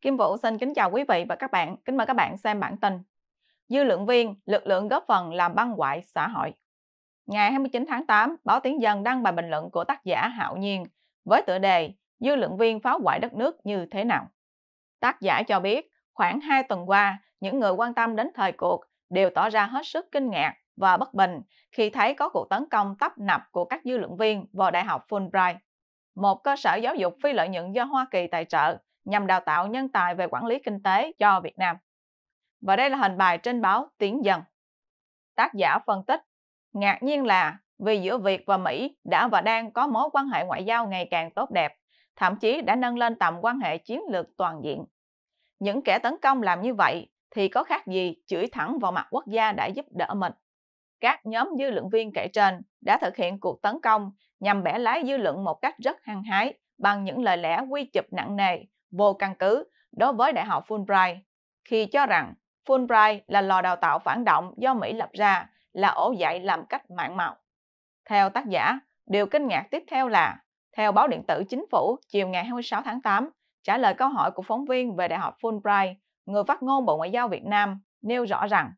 Kim Vũ xin kính chào quý vị và các bạn. Kính mời các bạn xem bản tin. Dư lượng viên, lực lượng góp phần làm băng hoại xã hội. Ngày 29 tháng 8, báo Tiếng Dân đăng bài bình luận của tác giả Hạo Nhiên với tựa đề Dư lượng viên phá hoại đất nước như thế nào. Tác giả cho biết, khoảng 2 tuần qua, những người quan tâm đến thời cuộc đều tỏ ra hết sức kinh ngạc và bất bình khi thấy có cuộc tấn công tấp nập của các dư lượng viên vào Đại học Fulbright, một cơ sở giáo dục phi lợi nhuận do Hoa Kỳ tài trợ nhằm đào tạo nhân tài về quản lý kinh tế cho Việt Nam. Và đây là hình bài trên báo Tiến Dân. Tác giả phân tích, ngạc nhiên là vì giữa Việt và Mỹ đã và đang có mối quan hệ ngoại giao ngày càng tốt đẹp, thậm chí đã nâng lên tầm quan hệ chiến lược toàn diện. Những kẻ tấn công làm như vậy thì có khác gì chửi thẳng vào mặt quốc gia đã giúp đỡ mình. Các nhóm dư luận viên kể trên đã thực hiện cuộc tấn công nhằm bẻ lái dư luận một cách rất hăng hái bằng những lời lẽ quy chụp nặng nề vô căn cứ đối với Đại học Fulbright khi cho rằng Fulbright là lò đào tạo phản động do Mỹ lập ra là ổ dạy làm cách mạng màu. Theo tác giả, điều kinh ngạc tiếp theo là, theo báo điện tử chính phủ chiều ngày 26 tháng 8, trả lời câu hỏi của phóng viên về Đại học Fulbright, người phát ngôn Bộ Ngoại giao Việt Nam nêu rõ rằng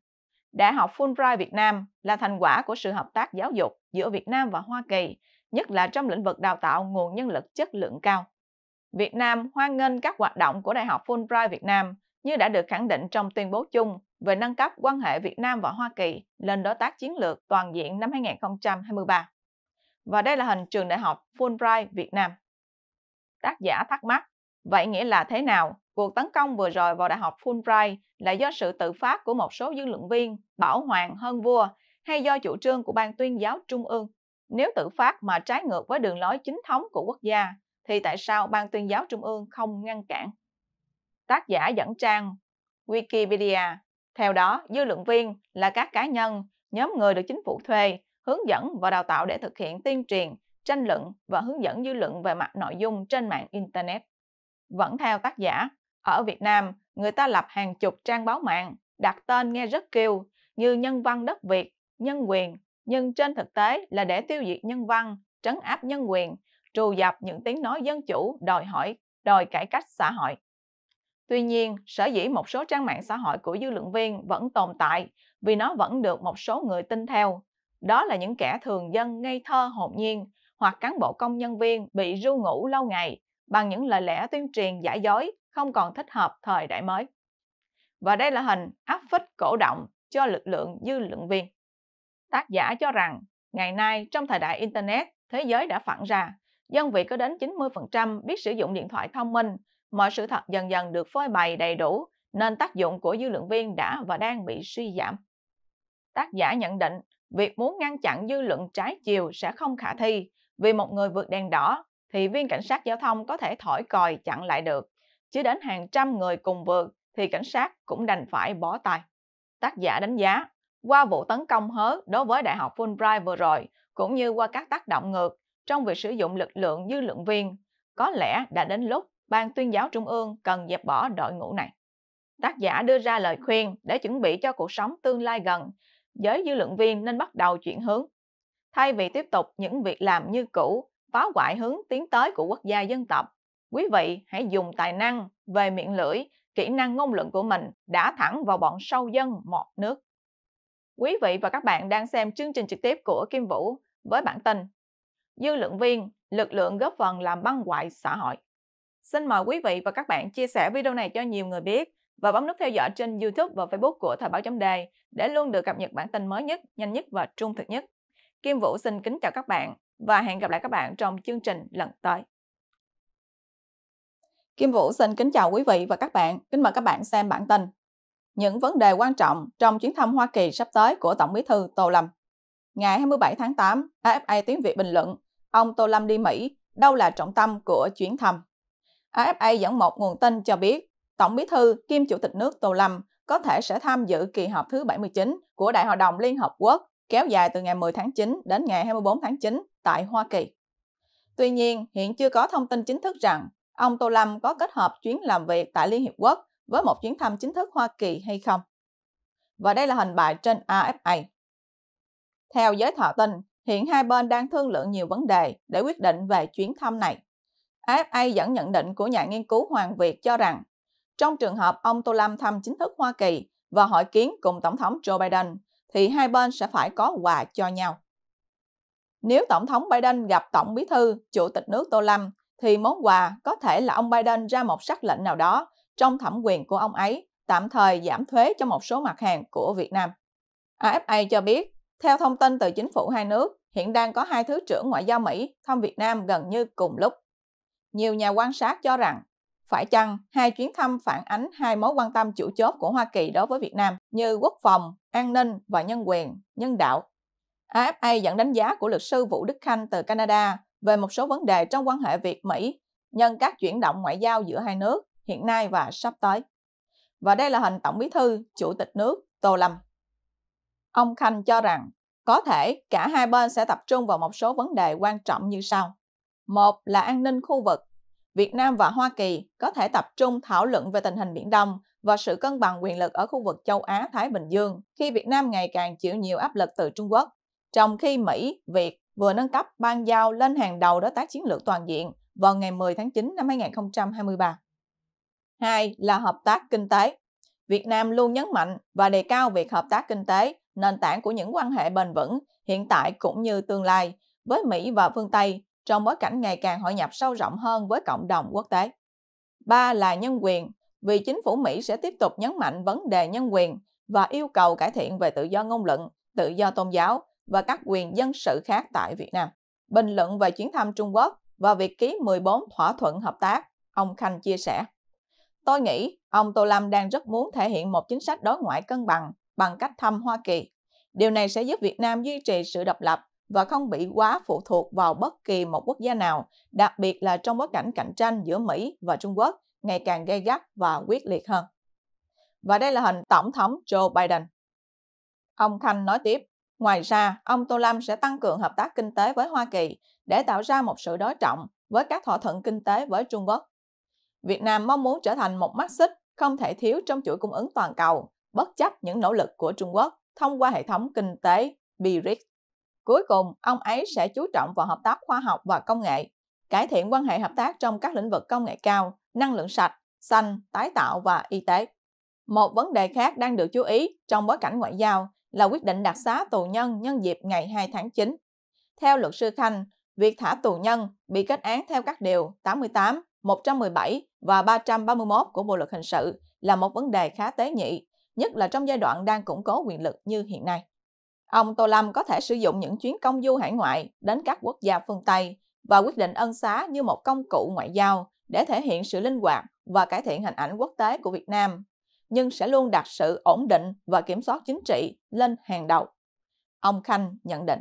Đại học Fulbright Việt Nam là thành quả của sự hợp tác giáo dục giữa Việt Nam và Hoa Kỳ, nhất là trong lĩnh vực đào tạo nguồn nhân lực chất lượng cao. Việt Nam hoan nghênh các hoạt động của Đại học Fulbright Việt Nam như đã được khẳng định trong tuyên bố chung về nâng cấp quan hệ Việt Nam và Hoa Kỳ lên đối tác chiến lược toàn diện năm 2023. Và đây là hình trường đại học Fulbright Việt Nam. Tác giả thắc mắc, vậy nghĩa là thế nào cuộc tấn công vừa rồi vào Đại học Fulbright là do sự tự phát của một số dư luận viên bảo hoàng hơn vua hay do chủ trương của Ban tuyên giáo Trung ương? Nếu tự phát mà trái ngược với đường lối chính thống của quốc gia, thì tại sao Ban tuyên giáo Trung ương không ngăn cản? Tác giả dẫn trang Wikipedia. Theo đó, dư luận viên là các cá nhân, nhóm người được chính phủ thuê, hướng dẫn và đào tạo để thực hiện tuyên truyền, tranh luận và hướng dẫn dư luận về mặt nội dung trên mạng Internet. Vẫn theo tác giả, ở Việt Nam, người ta lập hàng chục trang báo mạng, đặt tên nghe rất kêu như Nhân văn đất Việt, Nhân quyền, nhưng trên thực tế là để tiêu diệt nhân văn, trấn áp nhân quyền trù dập những tiếng nói dân chủ đòi hỏi, đòi cải cách xã hội. Tuy nhiên, sở dĩ một số trang mạng xã hội của dư luận viên vẫn tồn tại vì nó vẫn được một số người tin theo. Đó là những kẻ thường dân ngây thơ hồn nhiên hoặc cán bộ công nhân viên bị ru ngủ lâu ngày bằng những lời lẽ tuyên truyền giả dối không còn thích hợp thời đại mới. Và đây là hình áp phích cổ động cho lực lượng dư luận viên. Tác giả cho rằng, ngày nay trong thời đại Internet, thế giới đã phản ra dân vị có đến 90% biết sử dụng điện thoại thông minh, mọi sự thật dần dần được phơi bày đầy đủ, nên tác dụng của dư luận viên đã và đang bị suy giảm. Tác giả nhận định, việc muốn ngăn chặn dư luận trái chiều sẽ không khả thi, vì một người vượt đèn đỏ thì viên cảnh sát giao thông có thể thổi còi chặn lại được, chứ đến hàng trăm người cùng vượt thì cảnh sát cũng đành phải bó tay. Tác giả đánh giá, qua vụ tấn công hớ đối với Đại học Fulbright vừa rồi, cũng như qua các tác động ngược, trong việc sử dụng lực lượng dư luận viên, có lẽ đã đến lúc Ban tuyên giáo Trung ương cần dẹp bỏ đội ngũ này. Tác giả đưa ra lời khuyên để chuẩn bị cho cuộc sống tương lai gần, giới dư luận viên nên bắt đầu chuyển hướng. Thay vì tiếp tục những việc làm như cũ, phá hoại hướng tiến tới của quốc gia dân tộc, quý vị hãy dùng tài năng về miệng lưỡi, kỹ năng ngôn luận của mình đã thẳng vào bọn sâu dân một nước. Quý vị và các bạn đang xem chương trình trực tiếp của Kim Vũ với bản tin dư luận viên, lực lượng góp phần làm băng hoại xã hội. Xin mời quý vị và các bạn chia sẻ video này cho nhiều người biết và bấm nút theo dõi trên YouTube và Facebook của Thời báo chấm đề để luôn được cập nhật bản tin mới nhất, nhanh nhất và trung thực nhất. Kim Vũ xin kính chào các bạn và hẹn gặp lại các bạn trong chương trình lần tới. Kim Vũ xin kính chào quý vị và các bạn, kính mời các bạn xem bản tin. Những vấn đề quan trọng trong chuyến thăm Hoa Kỳ sắp tới của Tổng bí thư Tô Lâm. Ngày 27 tháng 8, AFA Tiếng Việt bình luận ông Tô Lâm đi Mỹ đâu là trọng tâm của chuyến thăm. AFA dẫn một nguồn tin cho biết, Tổng bí thư kiêm Chủ tịch nước Tô Lâm có thể sẽ tham dự kỳ họp thứ 79 của Đại hội đồng Liên Hợp Quốc kéo dài từ ngày 10 tháng 9 đến ngày 24 tháng 9 tại Hoa Kỳ. Tuy nhiên, hiện chưa có thông tin chính thức rằng ông Tô Lâm có kết hợp chuyến làm việc tại Liên Hiệp Quốc với một chuyến thăm chính thức Hoa Kỳ hay không. Và đây là hình bài trên AFA. Theo giới thọ tin, Hiện hai bên đang thương lượng nhiều vấn đề để quyết định về chuyến thăm này. AFA dẫn nhận định của nhà nghiên cứu Hoàng Việt cho rằng, trong trường hợp ông Tô Lâm thăm chính thức Hoa Kỳ và hội kiến cùng Tổng thống Joe Biden, thì hai bên sẽ phải có quà cho nhau. Nếu Tổng thống Biden gặp Tổng bí thư, Chủ tịch nước Tô Lâm, thì món quà có thể là ông Biden ra một sắc lệnh nào đó trong thẩm quyền của ông ấy tạm thời giảm thuế cho một số mặt hàng của Việt Nam. AFA cho biết theo thông tin từ chính phủ hai nước, hiện đang có hai thứ trưởng ngoại giao Mỹ thăm Việt Nam gần như cùng lúc. Nhiều nhà quan sát cho rằng, phải chăng hai chuyến thăm phản ánh hai mối quan tâm chủ chốt của Hoa Kỳ đối với Việt Nam như quốc phòng, an ninh và nhân quyền, nhân đạo? AFA dẫn đánh giá của luật sư Vũ Đức Khanh từ Canada về một số vấn đề trong quan hệ Việt-Mỹ nhân các chuyển động ngoại giao giữa hai nước hiện nay và sắp tới. Và đây là hình Tổng bí thư, Chủ tịch nước Tô Lâm. Ông Khanh cho rằng có thể cả hai bên sẽ tập trung vào một số vấn đề quan trọng như sau. Một là an ninh khu vực. Việt Nam và Hoa Kỳ có thể tập trung thảo luận về tình hình Biển Đông và sự cân bằng quyền lực ở khu vực châu Á-Thái Bình Dương khi Việt Nam ngày càng chịu nhiều áp lực từ Trung Quốc, trong khi Mỹ, Việt vừa nâng cấp ban giao lên hàng đầu đối tác chiến lược toàn diện vào ngày 10 tháng 9 năm 2023. Hai là hợp tác kinh tế. Việt Nam luôn nhấn mạnh và đề cao việc hợp tác kinh tế nền tảng của những quan hệ bền vững hiện tại cũng như tương lai với Mỹ và phương Tây trong bối cảnh ngày càng hội nhập sâu rộng hơn với cộng đồng quốc tế. Ba là nhân quyền, vì chính phủ Mỹ sẽ tiếp tục nhấn mạnh vấn đề nhân quyền và yêu cầu cải thiện về tự do ngôn luận, tự do tôn giáo và các quyền dân sự khác tại Việt Nam. Bình luận về chuyến thăm Trung Quốc và việc ký 14 thỏa thuận hợp tác, ông Khanh chia sẻ. Tôi nghĩ ông Tô Lâm đang rất muốn thể hiện một chính sách đối ngoại cân bằng bằng cách thăm Hoa Kỳ. Điều này sẽ giúp Việt Nam duy trì sự độc lập và không bị quá phụ thuộc vào bất kỳ một quốc gia nào, đặc biệt là trong bối cảnh cạnh tranh giữa Mỹ và Trung Quốc ngày càng gay gắt và quyết liệt hơn. Và đây là hình Tổng thống Joe Biden. Ông Khanh nói tiếp, ngoài ra, ông Tô Lâm sẽ tăng cường hợp tác kinh tế với Hoa Kỳ để tạo ra một sự đối trọng với các thỏa thuận kinh tế với Trung Quốc. Việt Nam mong muốn trở thành một mắt xích không thể thiếu trong chuỗi cung ứng toàn cầu bất chấp những nỗ lực của Trung Quốc thông qua hệ thống kinh tế BRICS. Cuối cùng, ông ấy sẽ chú trọng vào hợp tác khoa học và công nghệ, cải thiện quan hệ hợp tác trong các lĩnh vực công nghệ cao, năng lượng sạch, xanh, tái tạo và y tế. Một vấn đề khác đang được chú ý trong bối cảnh ngoại giao là quyết định đặc xá tù nhân nhân dịp ngày 2 tháng 9. Theo luật sư Khanh, việc thả tù nhân bị kết án theo các điều 88, 117 và 331 của Bộ luật hình sự là một vấn đề khá tế nhị nhất là trong giai đoạn đang củng cố quyền lực như hiện nay. Ông Tô Lâm có thể sử dụng những chuyến công du hải ngoại đến các quốc gia phương Tây và quyết định ân xá như một công cụ ngoại giao để thể hiện sự linh hoạt và cải thiện hình ảnh quốc tế của Việt Nam, nhưng sẽ luôn đặt sự ổn định và kiểm soát chính trị lên hàng đầu. Ông Khanh nhận định.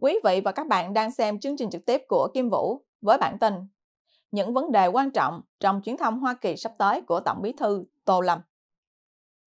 Quý vị và các bạn đang xem chương trình trực tiếp của Kim Vũ với bản tin Những vấn đề quan trọng trong chuyến thăm Hoa Kỳ sắp tới của Tổng bí thư Tô Lâm.